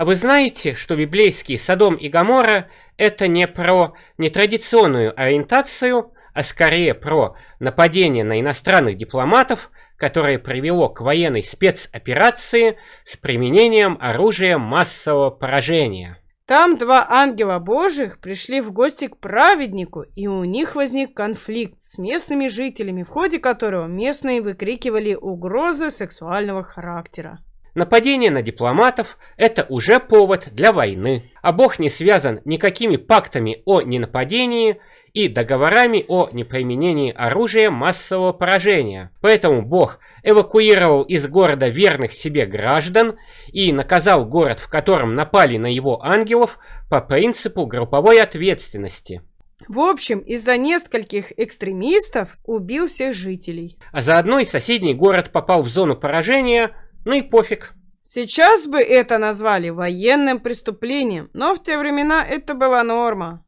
А вы знаете, что библейский Содом и Гамора – это не про нетрадиционную ориентацию, а скорее про нападение на иностранных дипломатов, которое привело к военной спецоперации с применением оружия массового поражения. Там два ангела божьих пришли в гости к праведнику, и у них возник конфликт с местными жителями, в ходе которого местные выкрикивали угрозы сексуального характера. Нападение на дипломатов – это уже повод для войны, а Бог не связан никакими пактами о ненападении и договорами о неприменении оружия массового поражения. Поэтому Бог эвакуировал из города верных себе граждан и наказал город, в котором напали на его ангелов, по принципу групповой ответственности. В общем, из-за нескольких экстремистов убил всех жителей. А заодно и соседний город попал в зону поражения – ну и пофиг. Сейчас бы это назвали военным преступлением, но в те времена это была норма.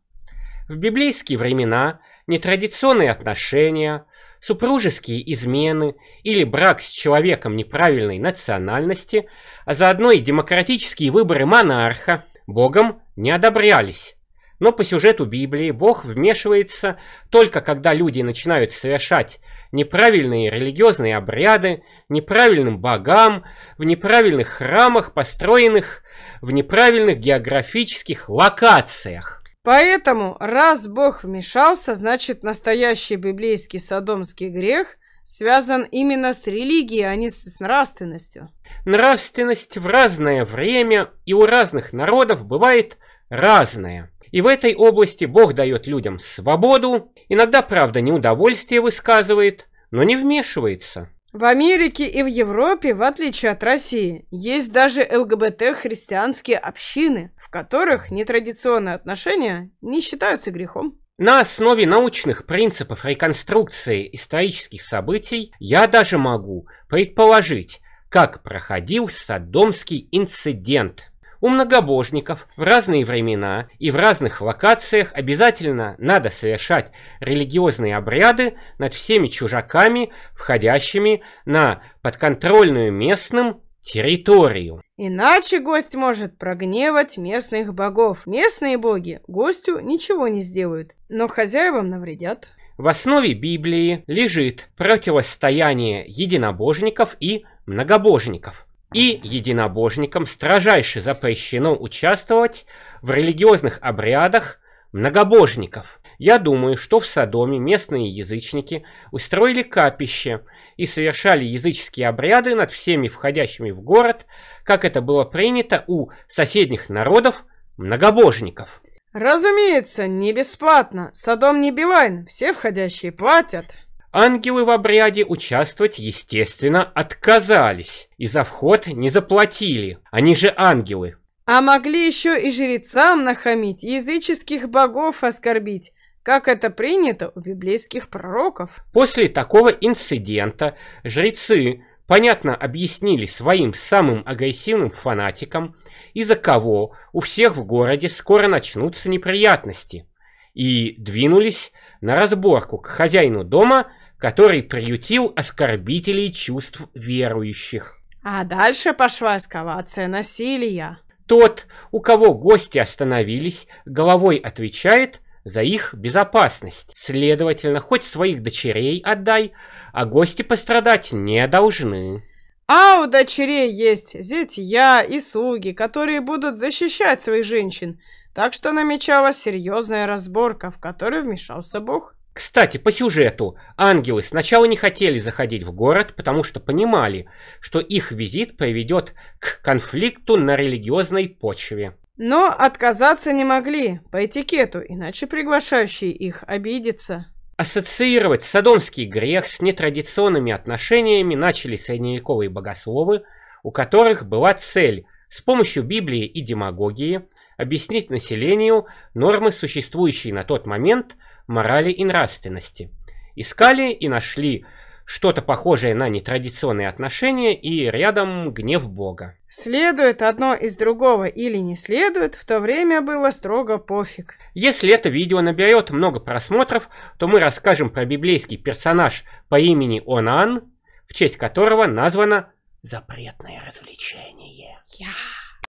В библейские времена нетрадиционные отношения, супружеские измены или брак с человеком неправильной национальности, а заодно и демократические выборы монарха богом не одобрялись. Но по сюжету Библии бог вмешивается только когда люди начинают совершать неправильные религиозные обряды, неправильным богам, в неправильных храмах, построенных в неправильных географических локациях. Поэтому, раз Бог вмешался, значит, настоящий библейский садомский грех связан именно с религией, а не с нравственностью. Нравственность в разное время и у разных народов бывает разная. И в этой области Бог дает людям свободу, иногда, правда, неудовольствие высказывает, но не вмешивается. В Америке и в Европе, в отличие от России, есть даже ЛГБТ-христианские общины, в которых нетрадиционные отношения не считаются грехом. На основе научных принципов реконструкции исторических событий я даже могу предположить, как проходил Содомский инцидент – у многобожников в разные времена и в разных локациях обязательно надо совершать религиозные обряды над всеми чужаками, входящими на подконтрольную местным территорию. Иначе гость может прогневать местных богов. Местные боги гостю ничего не сделают, но хозяевам навредят. В основе Библии лежит противостояние единобожников и многобожников – и единобожникам строжайше запрещено участвовать в религиозных обрядах многобожников. Я думаю, что в Содоме местные язычники устроили капище и совершали языческие обряды над всеми входящими в город, как это было принято у соседних народов многобожников. Разумеется, не бесплатно. Садом не бивайн, все входящие платят. Ангелы в обряде участвовать, естественно, отказались и за вход не заплатили. Они же ангелы. А могли еще и жрецам нахамить, языческих богов оскорбить, как это принято у библейских пророков. После такого инцидента жрецы, понятно, объяснили своим самым агрессивным фанатикам, из-за кого у всех в городе скоро начнутся неприятности, и двинулись на разборку к хозяину дома – который приютил оскорбителей чувств верующих. А дальше пошла эскалация насилия. Тот, у кого гости остановились, головой отвечает за их безопасность. Следовательно, хоть своих дочерей отдай, а гости пострадать не должны. А у дочерей есть зятья и слуги, которые будут защищать своих женщин. Так что намечалась серьезная разборка, в которую вмешался Бог. Кстати, по сюжету, ангелы сначала не хотели заходить в город, потому что понимали, что их визит приведет к конфликту на религиозной почве. Но отказаться не могли, по этикету, иначе приглашающий их обидится. Ассоциировать садомский грех с нетрадиционными отношениями начали средневековые богословы, у которых была цель с помощью Библии и демагогии объяснить населению нормы, существующие на тот момент морали и нравственности. Искали и нашли что-то похожее на нетрадиционные отношения и рядом гнев Бога. Следует одно из другого или не следует, в то время было строго пофиг. Если это видео наберет много просмотров, то мы расскажем про библейский персонаж по имени Онан, в честь которого названо «Запретное развлечение». Yeah.